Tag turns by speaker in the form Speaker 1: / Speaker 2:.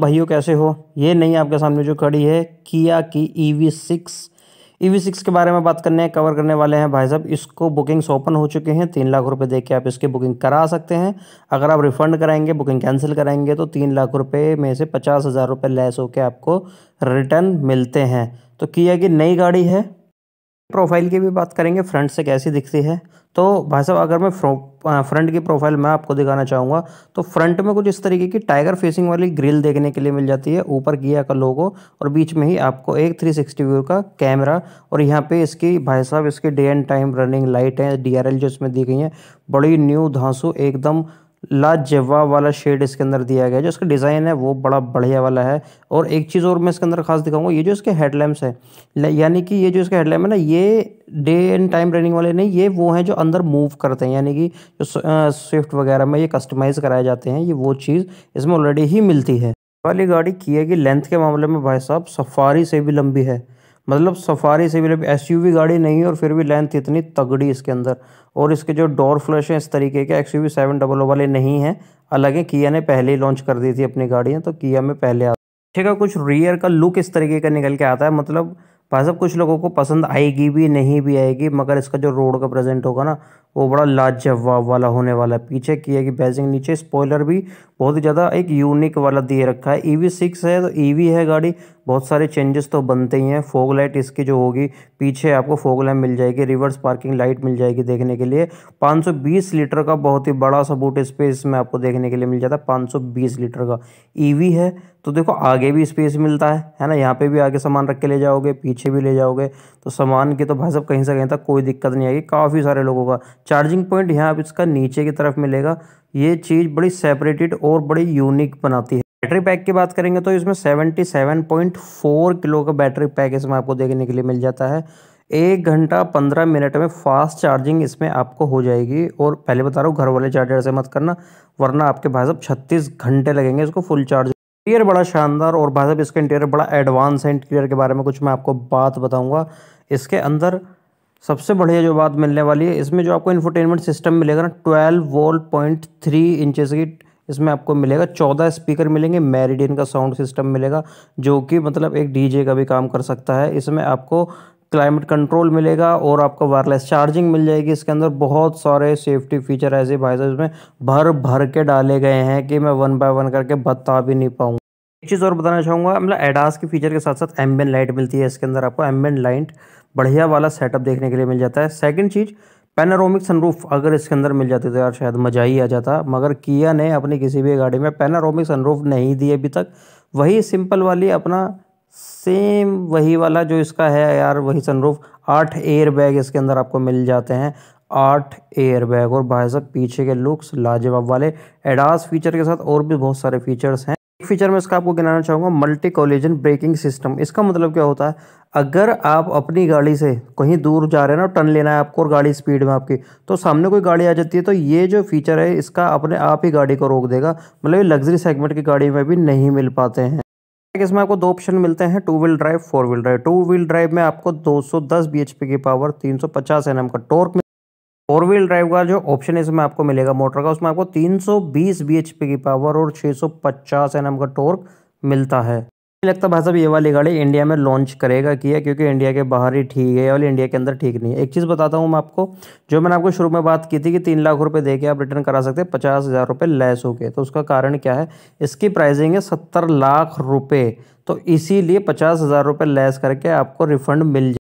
Speaker 1: भाइयों कैसे हो ये नहीं आपके सामने जो खड़ी है किया की E V six E V six के बारे में बात करने कवर करने वाले हैं भाई साहब इसको बुकिंग्स ओपन हो चुके हैं तीन लाख रुपए देके आप इसकी बुकिंग करा सकते हैं अगर आप रिफंड कराएंगे बुकिंग कैंसिल कराएंगे तो तीन लाख रुपए में से पचास हज़ार रुपये लेस होकर आपको रिटर्न मिलते हैं तो किया की नई गाड़ी है प्रोफाइल की भी बात करेंगे फ्रंट से कैसी दिखती है तो भाई साहब अगर मैं फ्रंट की प्रोफाइल मैं आपको दिखाना चाहूँगा तो फ्रंट में कुछ इस तरीके की टाइगर फेसिंग वाली ग्रिल देखने के लिए मिल जाती है ऊपर गिया का लोगो और बीच में ही आपको एक 360 व्यू का कैमरा और यहाँ पे इसकी भाई साहब इसकी day and time running light है डी जो इसमें दी गई हैं बड़ी न्यू धांसू एकदम लाजवाब वाला शेड इसके अंदर दिया गया है जो इसका डिज़ाइन है वो बड़ा बढ़िया वाला है और एक चीज़ और मैं इसके अंदर खास दिखाऊंगा ये जो इसके हेडलैम्प्स है यानी कि ये जो इसके हेडलैम्प है ना ये डे एंड टाइम रनिंग वाले नहीं ये वो हैं जो अंदर मूव करते हैं यानी कि जो स्विफ्ट वगैरह में ये कस्टमाइज़ कराए जाते हैं ये वो चीज़ इसमें ऑलरेडी ही मिलती है वाली गाड़ी किए की लेंथ के मामले में भाई साहब सफारी से भी लंबी है मतलब सफारी से यू एसयूवी गाड़ी नहीं और फिर भी लेंथ इतनी तगड़ी इसके अंदर और इसके जो डोर फ्लैश हैं इस तरीके के X U seven double O वाले नहीं हैं अलग है किया ने पहले ही लॉन्च कर दी थी अपनी गाड़ियाँ तो किया में पहले आता ठीक है कुछ रियर का लुक इस तरीके का निकल के आता है मतलब भाई साहब कुछ लोगों को पसंद आएगी भी नहीं भी आएगी मगर इसका जो रोड का प्रेजेंट होगा ना वो बड़ा लाजवाब वाला होने वाला है पीछे किया कि बैजिंग नीचे स्पॉयलर भी बहुत ही ज़्यादा एक यूनिक वाला दिए रखा है ई सिक्स है तो ई है गाड़ी बहुत सारे चेंजेस तो बनते ही हैं फोग लाइट इसकी जो होगी पीछे आपको फोग लाइट मिल जाएगी रिवर्स पार्किंग लाइट मिल जाएगी देखने के लिए 520 लीटर का बहुत ही बड़ा सा बूट स्पेस में आपको देखने के लिए मिल जाता है पाँच लीटर का ई है तो देखो आगे भी स्पेस मिलता है है ना यहाँ पे भी आगे सामान रख के ले जाओगे पीछे भी ले जाओगे तो सामान की तो भाई साहब कहीं से कहीं तक कोई दिक्कत नहीं आएगी काफ़ी सारे लोगों का चार्जिंग पॉइंट यहाँ आप इसका नीचे की तरफ मिलेगा ये चीज़ बड़ी सेपरेटेड और बड़ी यूनिक बनाती है बैटरी पैक की बात करेंगे तो इसमें 77.4 किलो का बैटरी पैक इसमें आपको देखने के लिए मिल जाता है एक घंटा पंद्रह मिनट में फास्ट चार्जिंग इसमें आपको हो जाएगी और पहले बता रहा हूँ घर वाले चार्जर से मत करना वरना आपके भाई साहब छत्तीस घंटे लगेंगे इसको फुल चार्ज इंटीरियर बड़ा शानदार और भाई साहब इसका इंटीरियर बड़ा एडवांस है इंटीरियर के बारे में कुछ मैं आपको बात बताऊँगा इसके अंदर सबसे बढ़िया जो बात मिलने वाली है इसमें जो आपको इन्फोटेनमेंट सिस्टम मिलेगा ना twelve volt point three inches की इसमें आपको मिलेगा चौदह स्पीकर मिलेंगे मेरिडियन का साउंड सिस्टम मिलेगा जो कि मतलब एक डीजे का भी काम कर सकता है इसमें आपको क्लाइमेट कंट्रोल मिलेगा और आपको वायरलेस चार्जिंग मिल जाएगी इसके अंदर बहुत सारे सेफ्टी फीचर ऐसे भाई साहब इसमें भर भर के डाले गए हैं कि मैं वन बाय वन करके बता भी नहीं पाऊँ एक चीज़ और बताना चाहूँगा मतलब एडास के फीचर के साथ साथ एम्बेन लाइट मिलती है इसके अंदर आपको एम्बेन लाइट बढ़िया वाला सेटअप देखने के लिए मिल जाता है सेकंड चीज़ पेनारोमिक सनरूफ अगर इसके अंदर मिल जाते तो यार शायद मज़ा ही आ जाता मगर किया ने अपनी किसी भी गाड़ी में पेनारोमिक सनरूफ नहीं दी अभी तक वही सिंपल वाली अपना सेम वही वाला जो इसका है यार वही सनरूफ आठ एयर बैग इसके अंदर आपको मिल जाते हैं आठ एयर बैग और भाई साहब पीछे के लुक्स लाजवाब वाले एडास फीचर के साथ और भी बहुत सारे फीचर्स हैं एक फीचर में इसका आपको गिनाना चाहूँगा मल्टी कॉलेजन ब्रेकिंग सिस्टम इसका मतलब क्या होता है अगर आप अपनी गाड़ी से कहीं दूर जा रहे हैं ना टर्न लेना है आपको और गाड़ी स्पीड में आपकी तो सामने कोई गाड़ी आ जाती है तो ये जो फीचर है इसका अपने आप ही गाड़ी को रोक देगा मतलब ये लग्जरी सेगमेंट की गाड़ी में भी नहीं मिल पाते हैं इसमें आपको दो ऑप्शन मिलते हैं two wheel drive four wheel drive two wheel drive में आपको 210 bhp की पावर तीन सौ एनएम का टॉर्क फोर व्हील ड्राइव का जो ऑप्शन इसमें आपको मिलेगा मोटर का उसमें आपको 320 bhp की पावर और 650 एनएम का टॉर्क मिलता है मुझे लगता भाई साहब ये वाली गाड़ी इंडिया में लॉन्च करेगा किया क्योंकि इंडिया के बाहर ही ठीक है और इंडिया के अंदर ठीक नहीं है एक चीज़ बताता हूँ मैं आपको जो मैंने आपको शुरू में बात की थी कि तीन लाख रुपए दे के आप रिटर्न करा सकते हैं पचास हज़ार रुपये लेस हो गए तो उसका कारण क्या है इसकी प्राइजिंग है सत्तर लाख रुपये तो इसीलिए पचास हज़ार रुपये लेस करके आपको रिफंड मिल